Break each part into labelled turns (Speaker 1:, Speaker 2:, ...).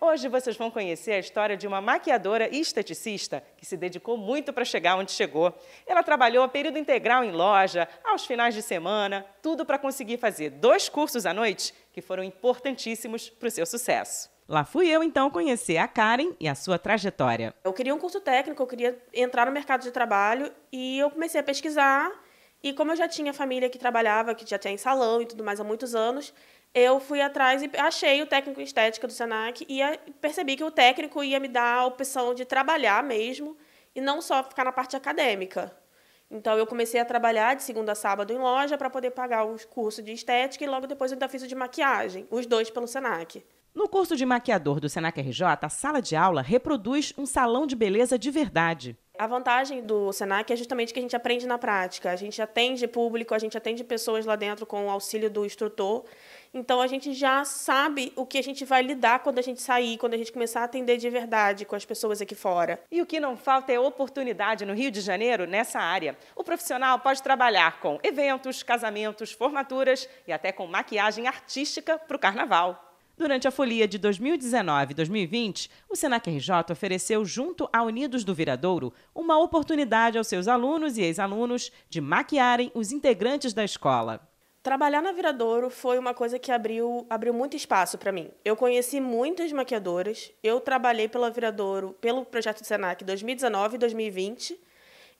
Speaker 1: Hoje vocês vão conhecer a história de uma maquiadora e esteticista que se dedicou muito para chegar onde chegou. Ela trabalhou a período integral em loja, aos finais de semana, tudo para conseguir fazer dois cursos à noite que foram importantíssimos para o seu sucesso. Lá fui eu então conhecer a
Speaker 2: Karen e a sua trajetória. Eu queria um curso técnico, eu queria entrar no mercado de trabalho e eu comecei a pesquisar e como eu já tinha família que trabalhava, que já tinha em salão e tudo mais há muitos anos, eu fui atrás e achei o técnico em estética do Senac e eh, percebi que o técnico ia me dar a opção de trabalhar mesmo e não só ficar na parte acadêmica. Então eu comecei a trabalhar de segunda a sábado em loja para poder pagar os cursos de estética e logo depois eu ainda fiz o de maquiagem, os dois pelo Senac.
Speaker 1: No curso de maquiador do Senac RJ, a sala de aula reproduz um salão de beleza de verdade.
Speaker 2: A vantagem do Senac é justamente que a gente aprende na prática. A gente atende público, a gente atende pessoas lá dentro com o auxílio do instrutor. Então a gente já sabe o que a gente vai lidar quando a gente sair, quando a gente começar a atender de verdade com as pessoas aqui fora. E o que não falta é oportunidade
Speaker 1: no Rio de Janeiro nessa área. O profissional pode trabalhar com eventos, casamentos, formaturas e até com maquiagem artística para o carnaval. Durante a folia de 2019-2020, o Senac RJ ofereceu, junto a Unidos do Viradouro, uma oportunidade aos seus alunos e ex-alunos de maquiarem os integrantes da escola.
Speaker 2: Trabalhar na Viradouro foi uma coisa que abriu, abriu muito espaço para mim. Eu conheci muitas maquiadoras, eu trabalhei pela Viradouro, pelo projeto do Senac 2019 e 2020,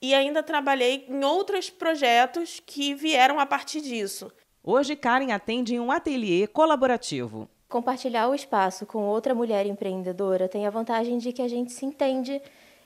Speaker 2: e ainda trabalhei em outros projetos que vieram a partir disso. Hoje, Karen atende em um ateliê colaborativo. Compartilhar o espaço com outra mulher empreendedora tem a vantagem de que a gente se entende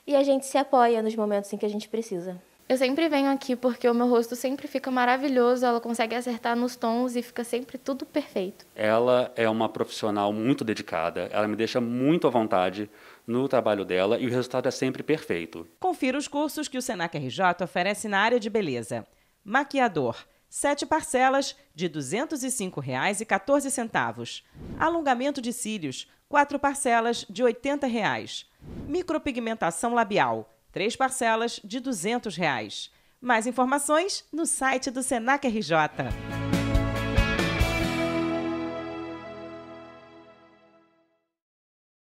Speaker 2: e a gente se apoia nos momentos em que a gente precisa. Eu sempre venho aqui porque o meu rosto sempre fica maravilhoso, ela consegue acertar nos tons e fica sempre tudo perfeito. Ela é uma profissional muito dedicada, ela me deixa muito à vontade no trabalho dela e o resultado é sempre perfeito.
Speaker 1: Confira os cursos que o Senac RJ oferece na área de beleza: maquiador, sete parcelas de R$ 205,14. Alongamento de cílios, quatro parcelas de R$ 80. Reais. Micropigmentação labial, três parcelas de R$ 200. Reais. Mais informações no site do Senac RJ.